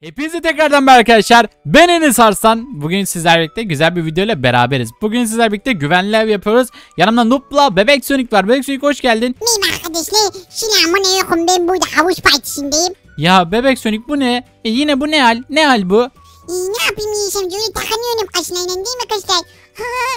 Hepinize tekrardan merhaba arkadaşlar. Ben Enes Arslan. Bugün sizlerle birlikte güzel bir video ile beraberiz. Bugün sizlerle birlikte güvenli ev yapıyoruz. Yanımda Nupla, Bebek Sonic var. Bebek Sonic hoş geldin. Merhaba arkadaşlar. Selamun aleyküm. Ben burada havuç partisindeyim. Ya Bebek Sonic bu ne? E yine bu ne hal? Ne hal bu? E, ne yapayım Yeşim? Cüri takınıyorum kaşlarına değil mi arkadaşlar?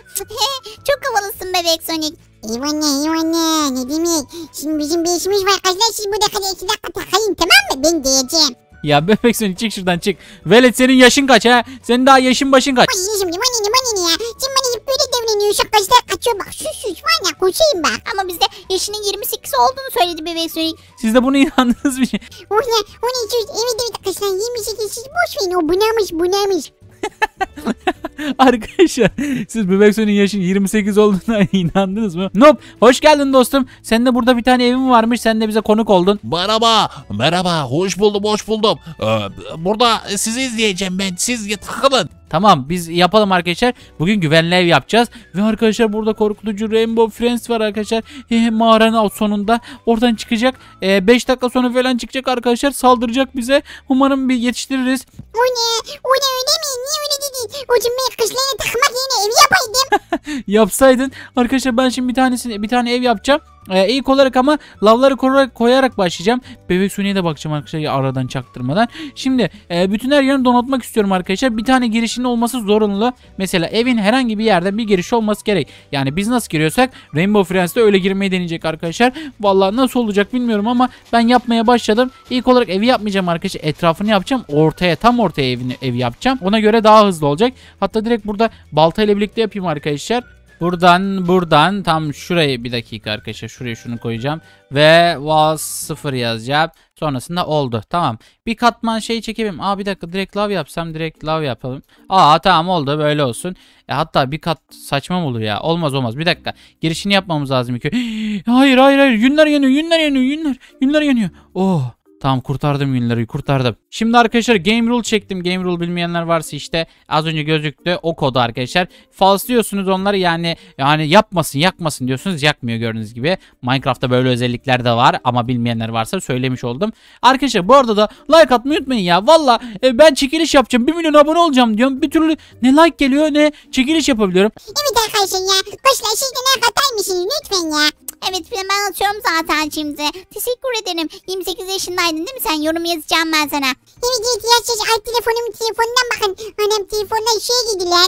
Çok havalısın Bebek Sonic. ne eyvallah ne Ne demek. Şimdi bizim bir işimiz var arkadaşlar. Siz burada kadar 2 dakika takayın tamam mı? Ben diyeceğim. Ya bebek seni çık şuradan çık. Velet senin yaşın kaç ha? Senin daha yaşın başın kaç? Anneciğim anneciğim anneciğim ya. Sen bana böyle Şu Şakacıda kaçıyor bak. Sus sus var ya koşayım bak. Ama bizde yaşının 28 olduğunu söyledi bebek Sonic. Siz de bunu inandınız mı? Şey. O ne? O ne? Sus. Evet evet arkadaşlar 28 siz boş verin. O bunamış bunamış. Arkadaşlar siz Bebek Sonic'in yaşın 28 olduğuna inandınız mı? Nope. Hoş geldin dostum. Senin de burada bir tane evim varmış. Sen de bize konuk oldun. Merhaba. Merhaba. Hoş buldum. Hoş buldum. Ee, burada sizi izleyeceğim ben. Siz takılın. Tamam biz yapalım arkadaşlar. Bugün güvenli ev yapacağız. Ve arkadaşlar burada korkutucu Rainbow Friends var arkadaşlar. E, mağaranın sonunda oradan çıkacak. 5 e, ee, dakika sonra falan çıkacak arkadaşlar. Saldıracak bize. Umarım bir yetiştiririz. Bu ne? Bu ne öyle mi? Hocam ben kışlayla takmak yerine ev yapaydım. Yapsaydın. Arkadaşlar ben şimdi bir tanesini bir tane ev yapacağım. Ee, ilk olarak ama lavları koyarak, koyarak başlayacağım. Bebek suyuna da bakacağım arkadaşlar aradan çaktırmadan. Şimdi e, bütün her yerini donatmak istiyorum arkadaşlar. Bir tane girişinin olması zorunlu. Mesela evin herhangi bir yerden bir giriş olması gerek. Yani biz nasıl giriyorsak Rainbow Friends'de öyle girmeyi deneyecek arkadaşlar. Vallahi nasıl olacak bilmiyorum ama ben yapmaya başladım. İlk olarak evi yapmayacağım arkadaşlar. Etrafını yapacağım. Ortaya tam ortaya evini ev yapacağım. Ona göre daha hızlı olacak. Hatta direkt burada baltayla birlikte yapayım arkadaşlar. Buradan buradan tam şurayı bir dakika arkadaşlar şuraya şunu koyacağım. Ve was 0 yazacağım. Sonrasında oldu. Tamam. Bir katman şey çekeyim. Aa bir dakika direkt lav yapsam direkt lav yapalım. Aa tamam oldu böyle olsun. E, hatta bir kat saçma mı olur ya? Olmaz olmaz. Bir dakika. Girişini yapmamız lazım. hayır hayır hayır. Yünler yanıyor. Yünler yanıyor. Yünler. Yünler yanıyor. Oh. Tamam kurtardım günleri kurtardım. Şimdi arkadaşlar game rule çektim. Game rule bilmeyenler varsa işte az önce gözüktü o kodu arkadaşlar. False diyorsunuz onları yani yani yapmasın yakmasın diyorsunuz yakmıyor gördüğünüz gibi. Minecraft'ta böyle özellikler de var ama bilmeyenler varsa söylemiş oldum. Arkadaşlar bu arada da like atmayı unutmayın ya. Valla e, ben çekiliş yapacağım 1 milyon abone olacağım diyorum. Bir türlü ne like geliyor ne çekiliş yapabiliyorum. Evet arkadaşlar ya. Başla siz de like ataymışsınız lütfen ya. Evet ben atıyorum zaten şimdi. Teşekkür ederim. 28 yaşındaydın değil mi sen? Yorum yazacağım ben sana. Evet evet yaş yaş. Ay telefonum telefondan bakın. Annem telefonla işe gidiler.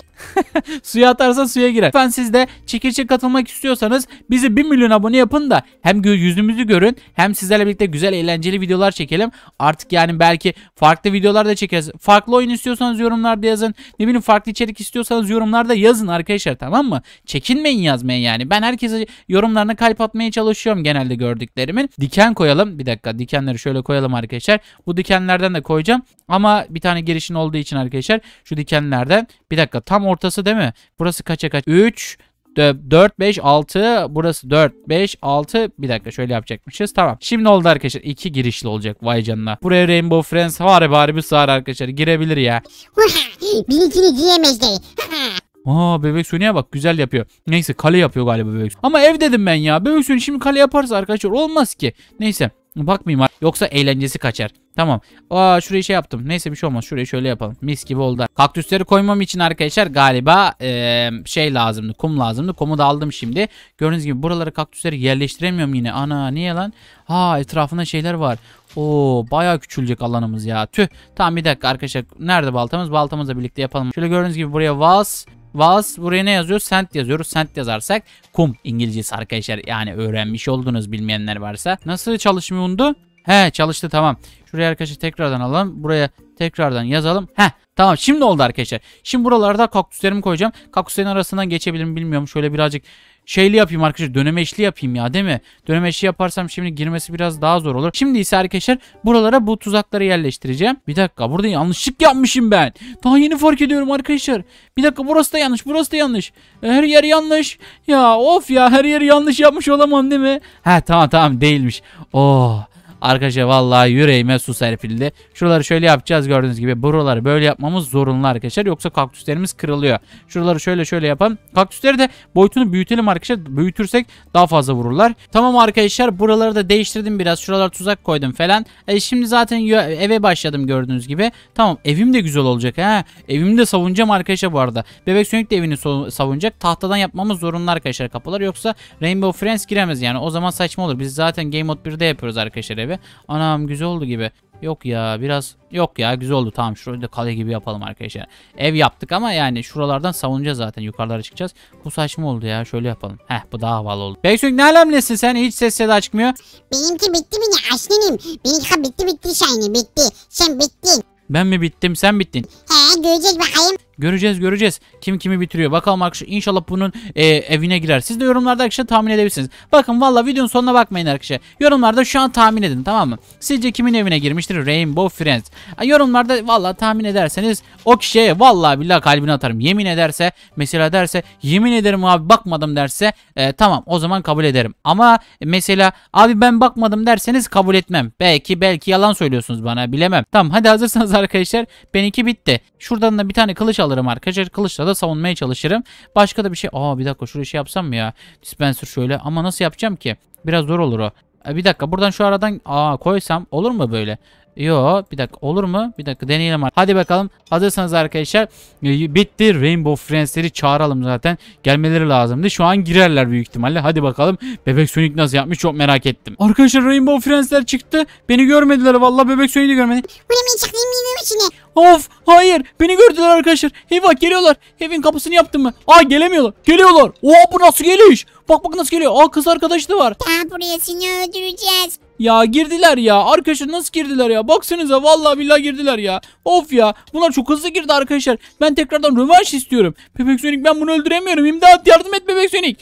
suya atarsa suya girer. Efendim siz de çekilişe katılmak istiyorsanız bizi 1 milyon abone yapın da hem yüzümüzü görün hem sizlerle birlikte güzel eğlenceli videolar çekelim. Artık yani belki farklı videolar da çekeriz. Farklı oyun istiyorsanız yorumlarda yazın. Ne bileyim farklı içerik istiyorsanız yorumlarda yazın arkadaşlar tamam mı? Çekinmeyin yazmaya yani. Ben herkese yorumlarına kalp atmaya çalışıyorum genelde gördüklerimin. Diken koyalım. Bir dakika dikenleri şöyle koyalım arkadaşlar. Bu dikenlerden de koyacağım. Ama bir tane girişin olduğu için arkadaşlar şu dikenlerden bir dakika tam ortası da değil mi? Burası kaça kaç? 3, 4, 5, 6. Burası 4, 5, 6. Bir dakika şöyle yapacakmışız. Tamam. Şimdi oldu arkadaşlar. 2 girişli olacak. Vay canına. Buraya Rainbow Friends var bari bir sığar arkadaşlar. Girebilir ya. Birikini diyemezdi. Aa bebek Sony'e bak güzel yapıyor. Neyse kale yapıyor galiba bebek Ama ev dedim ben ya. Bebek Sony şimdi kale yaparsa arkadaşlar olmaz ki. Neyse Bakmayayım artık. Yoksa eğlencesi kaçar. Tamam. Aa şurayı şey yaptım. Neyse bir şey olmaz. Şurayı şöyle yapalım. Mis gibi oldu. Kaktüsleri koymam için arkadaşlar galiba ee, şey lazımdı. Kum lazımdı. Kumu da aldım şimdi. Gördüğünüz gibi buraları kaktüsleri yerleştiremiyorum yine. Ana niye lan? Ha etrafında şeyler var. Oo bayağı küçülecek alanımız ya. Tüh. Tamam bir dakika arkadaşlar. Nerede baltamız? Baltamızla birlikte yapalım. Şöyle gördüğünüz gibi buraya vas. Was buraya ne yazıyor? Sent yazıyoruz. Sent yazarsak kum İngilizcesi arkadaşlar. Yani öğrenmiş oldunuz bilmeyenler varsa. Nasıl çalışmıyordu? He çalıştı tamam. Şuraya arkadaşlar tekrardan alalım. Buraya tekrardan yazalım. He, tamam şimdi oldu arkadaşlar. Şimdi buralarda kaktüslerimi koyacağım. Kaktüslerin arasından geçebilir mi bilmiyorum. Şöyle birazcık şeyli yapayım arkadaşlar. Dönemeçli yapayım ya değil mi? Dönemeçli yaparsam şimdi girmesi biraz daha zor olur. Şimdi ise arkadaşlar buralara bu tuzakları yerleştireceğim. Bir dakika burada yanlışlık yapmışım ben. Daha yeni fark ediyorum arkadaşlar. Bir dakika burası da yanlış burası da yanlış. Her yer yanlış. Ya of ya her yeri yanlış yapmış olamam değil mi? He tamam tamam değilmiş. Oh Arkadaşlar vallahi yüreğime su serpildi. Şuraları şöyle yapacağız gördüğünüz gibi. Buraları böyle yapmamız zorunlu arkadaşlar. Yoksa kaktüslerimiz kırılıyor. Şuraları şöyle şöyle yapalım. Kaktüsleri de boyutunu büyütelim arkadaşlar. Büyütürsek daha fazla vururlar. Tamam arkadaşlar buraları da değiştirdim biraz. Şuralar tuzak koydum falan. E şimdi zaten eve başladım gördüğünüz gibi. Tamam evim de güzel olacak. He. Evimi de savunacağım arkadaşlar bu arada. Bebek Sonic de evini savunacak. Tahtadan yapmamız zorunlu arkadaşlar kapılar. Yoksa Rainbow Friends giremez yani. O zaman saçma olur. Biz zaten Game Mode 1'de yapıyoruz arkadaşlar evi gibi. Anam güzel oldu gibi. Yok ya biraz yok ya güzel oldu tamam şurayı da kale gibi yapalım arkadaşlar. Ev yaptık ama yani şuralardan savunacağız zaten yukarılara çıkacağız. Bu saçma oldu ya şöyle yapalım. Heh bu daha havalı oldu. Beysünk ne alemlesin sen hiç ses seda çıkmıyor. Benimki bitti mi ne aslanım? Benimki bitti bitti şahane bitti. Sen bittin. Ben mi bittim sen bittin. He görecek bakayım. Göreceğiz göreceğiz. Kim kimi bitiriyor. Bakalım arkadaşlar inşallah bunun e, evine girer. Siz de yorumlarda arkadaşlar tahmin edebilirsiniz. Bakın valla videonun sonuna bakmayın arkadaşlar. Yorumlarda şu an tahmin edin tamam mı? Sizce kimin evine girmiştir? Rainbow Friends. Yorumlarda valla tahmin ederseniz o kişiye valla billah kalbini atarım. Yemin ederse mesela derse yemin ederim abi bakmadım derse e, tamam o zaman kabul ederim. Ama mesela abi ben bakmadım derseniz kabul etmem. Belki belki yalan söylüyorsunuz bana bilemem. Tamam hadi hazırsanız arkadaşlar benimki bitti. Şuradan da bir tane kılıç alalım alırım arkadaşlar. Kılıçla da savunmaya çalışırım. Başka da bir şey. Aa bir dakika şuraya şey yapsam mı ya? Dispenser şöyle. Ama nasıl yapacağım ki? Biraz zor olur o. E, bir dakika buradan şu aradan aa koysam olur mu böyle? Yo bir dakika olur mu? Bir dakika deneyelim. Hadi bakalım hazırsanız arkadaşlar. E, bitti Rainbow Friends'leri çağıralım zaten. Gelmeleri lazımdı. Şu an girerler büyük ihtimalle. Hadi bakalım Bebek Sonic nasıl yapmış çok merak ettim. Arkadaşlar Rainbow Friends'ler çıktı. Beni görmediler valla Bebek Sonic'i görmedi. Bu ne çıktı içine? Of hayır beni gördüler arkadaşlar. Eyvah geliyorlar. Evin kapısını yaptım mı? Aa gelemiyorlar. Geliyorlar. Oha bu nasıl geliş? Bak bak nasıl geliyor. Aa kız arkadaşı da var. Daha buraya seni öldüreceğiz. Ya girdiler ya. Arkadaşlar nasıl girdiler ya? Baksanıza vallahi billahi girdiler ya. Of ya. Bunlar çok hızlı girdi arkadaşlar. Ben tekrardan rövanş istiyorum. Bebek Sonic ben bunu öldüremiyorum. İmdat yardım et Bebek Sonic.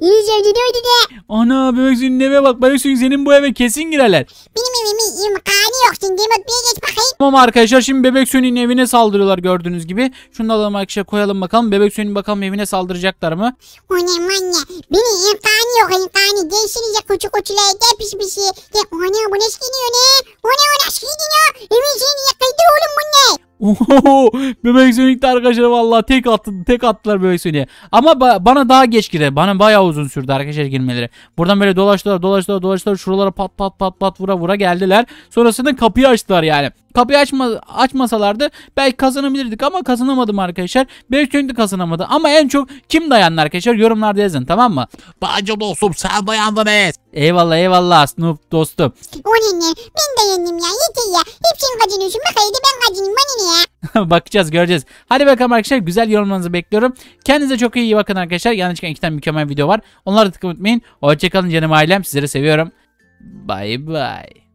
İyice öldürüyordu de. Ana Bebek Sonic'in eve bak. Bebek Sonic senin bu eve kesin girerler. Benim evimin imkanı yok. Şimdi bir geç bakayım. Tamam arkadaşlar şimdi Bebek Sonic'in evine saldırıyorlar gördüğünüz gibi. Şunu da alalım arkadaşlar koyalım bakalım. Bebek Sonic'in bakalım evine saldıracaklar mı? O ne manne. Benim imkanı yok imkanı. Gençlice koçu koçulara gel pis abisi. Şey. Ya ana bu ne skiniyor şey ne? O ne o ne skiniyor? Emin seni yakaydı oğlum bu ne? Şey Oho, bebek Sonic'te arkadaşlar vallahi tek attı, tek attılar bebek Sonic'e. Ama ba bana daha geç girdi. Bana bayağı uzun sürdü arkadaşlar girmeleri. Buradan böyle dolaştılar, dolaştılar, dolaştılar. Şuralara pat pat pat pat vura vura geldiler. Sonrasında kapıyı açtılar yani. Kapıyı açma, açmasalardı belki kazanabilirdik ama kazanamadım arkadaşlar. Bebek Sonic kazanamadı. Ama en çok kim dayandı arkadaşlar? Yorumlarda yazın tamam mı? Bence dostum sen dayandın es. Eyvallah eyvallah Snoop dostum. O ne Ben dayandım ya. Yeter ya. Hepsini kazanıyorsun. Bak hadi ben kazanayım. Bana ne? Bakacağız göreceğiz. Hadi bakalım arkadaşlar güzel yorumlarınızı bekliyorum. Kendinize çok iyi bakın arkadaşlar. Yanına çıkan iki tane mükemmel video var. Onlara tıklamayı unutmayın. Hoşçakalın canım ailem. Sizleri seviyorum. Bye bye.